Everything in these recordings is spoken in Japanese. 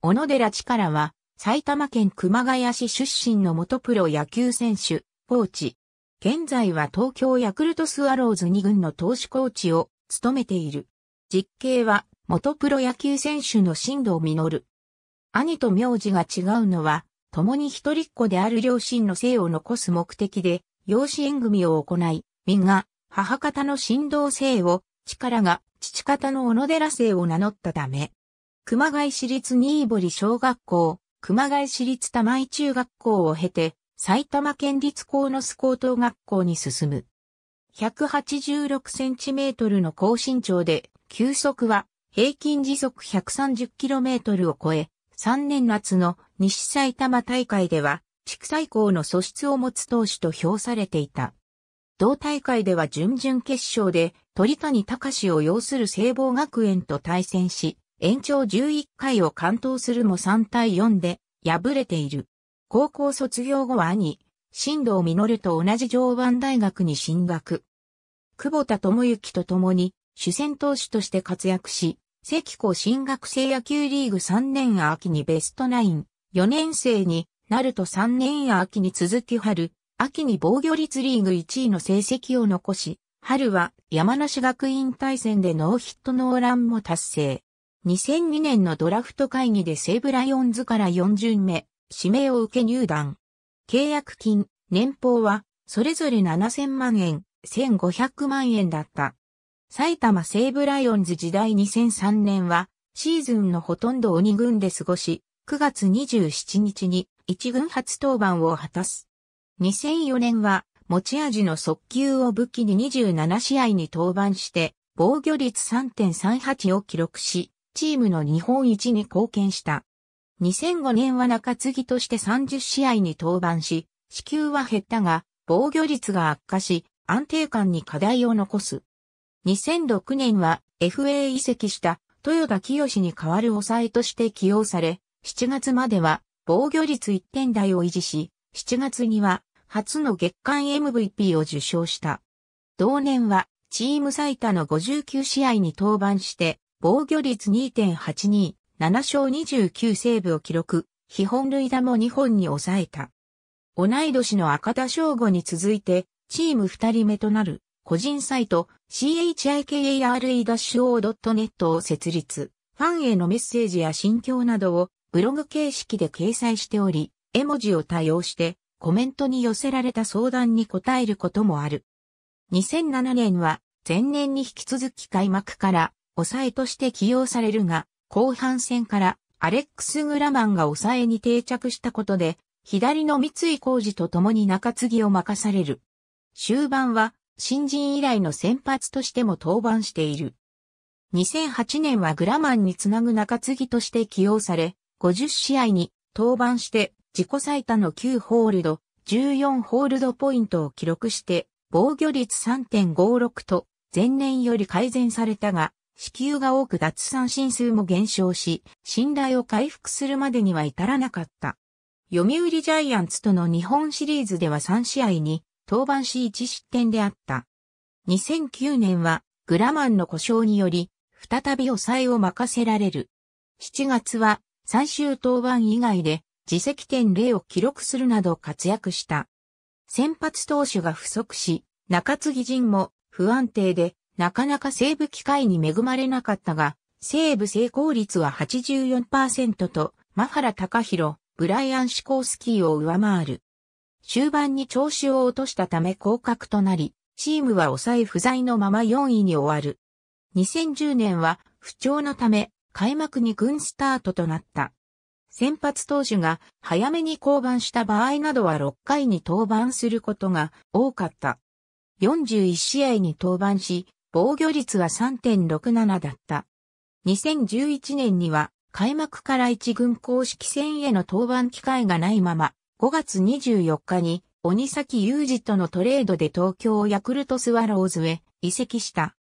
小野寺力は、埼玉県熊谷市出身の元プロ野球選手、コーチ。現在は東京ヤクルトスワローズ2軍の投手コーチを務めている。実刑は、元プロ野球選手の新藤実。兄と名字が違うのは、共に一人っ子である両親の姓を残す目的で、養子縁組を行い、身が母方の新動姓を、力が父方の小野寺姓を名乗ったため、熊谷市立新堀小学校、熊谷市立玉井中学校を経て、埼玉県立高野須高等学校に進む。186センチメートルの高身長で、球速は平均時速130キロメートルを超え、3年夏の西埼玉大会では、地区最高の素質を持つ投手と評されていた。同大会では準々決勝で鳥谷隆を擁する聖望学園と対戦し、延長11回を完投するも3対4で敗れている。高校卒業後は兄、新藤実と同じ常磐大学に進学。久保田智之と共に主戦投手として活躍し、関校新学生野球リーグ3年秋にベストナイン、4年生になると3年秋に続き春、秋に防御率リーグ1位の成績を残し、春は山梨学院対戦でノーヒットノーランも達成。2002年のドラフト会議で西武ライオンズから4巡目、指名を受け入団。契約金、年俸は、それぞれ7000万円、1500万円だった。埼玉西武ライオンズ時代2003年は、シーズンのほとんど鬼軍で過ごし、9月27日に1軍初登板を果たす。2004年は、持ち味の速球を武器に27試合に登板して、防御率3.38を記録し、チームの日本一に貢献した。2005年は中継ぎとして30試合に登板し、支給は減ったが、防御率が悪化し、安定感に課題を残す。2006年は FA 移籍した豊田清に代わる抑えとして起用され、7月までは防御率1点台を維持し、7月には初の月間 MVP を受賞した。同年はチーム最多の59試合に登板して防御率2.82、7勝29セーブを記録、基本塁打も2本に抑えた。同い年の赤田翔吾に続いて、チーム2人目となる、個人サイト chikare-o.net を設立、ファンへのメッセージや心境などをブログ形式で掲載しており、絵文字を多用してコメントに寄せられた相談に答えることもある。2007年は前年に引き続き開幕から抑えとして起用されるが、後半戦からアレックス・グラマンが抑えに定着したことで、左の三井浩二と共に中継ぎを任される。終盤は新人以来の先発としても登板している。2008年はグラマンにつなぐ中継ぎとして起用され、50試合に登板して自己最多の9ホールド、14ホールドポイントを記録して、防御率3.56と前年より改善されたが、支給が多く奪三振数も減少し、信頼を回復するまでには至らなかった。読売ジャイアンツとの日本シリーズでは3試合に登板し1失点であった。2009年はグラマンの故障により、再び抑えを任せられる。7月は最終登板以外で自責点0を記録するなど活躍した。先発投手が不足し、中継ぎ陣も不安定でなかなか西部機会に恵まれなかったが、西部成功率は84%と、マハラタカヒロ、ブライアン・シコースキーを上回る。終盤に調子を落としたため降格となり、チームは抑え不在のまま4位に終わる。2010年は不調のため、開幕に軍スタートとなった。先発投手が早めに降板した場合などは6回に登板することが多かった。41試合に登板し、防御率は3.67だった。2011年には開幕から一軍公式戦への登板機会がないまま、5月24日に鬼崎雄二とのトレードで東京ヤクルトスワローズへ移籍した。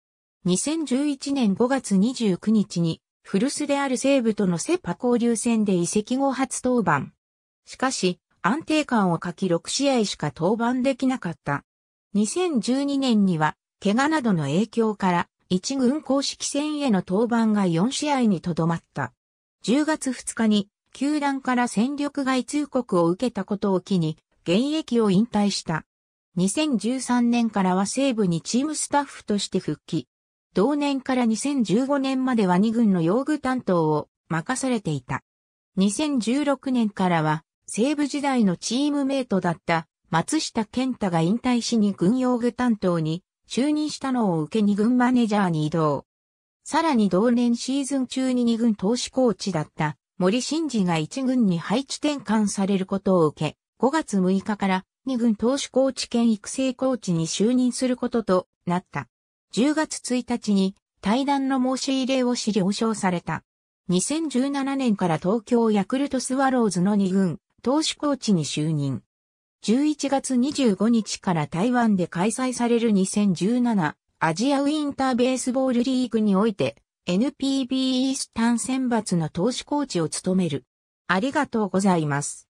2011年5月29日に古巣である西武とのセパ交流戦で移籍後初登板。しかし、安定感を欠き6試合しか登板できなかった。2012年には怪我などの影響から、一軍公式戦への登板が4試合にとどまった。10月2日に、球団から戦力外通告を受けたことを機に、現役を引退した。2013年からは西部にチームスタッフとして復帰。同年から2015年までは2軍の用具担当を任されていた。2016年からは西部時代のチームメイトだった松下健太が引退しに軍用具担当に就任したのを受け2軍マネジャーに移動。さらに同年シーズン中に2軍投手コーチだった森慎二が1軍に配置転換されることを受け、5月6日から2軍投手コーチ兼育成コーチに就任することとなった。10月1日に対談の申し入れをし了承された。2017年から東京ヤクルトスワローズの2軍投手コーチに就任。11月25日から台湾で開催される2017アジアウィンターベースボールリーグにおいて NPB イースタン選抜の投手コーチを務める。ありがとうございます。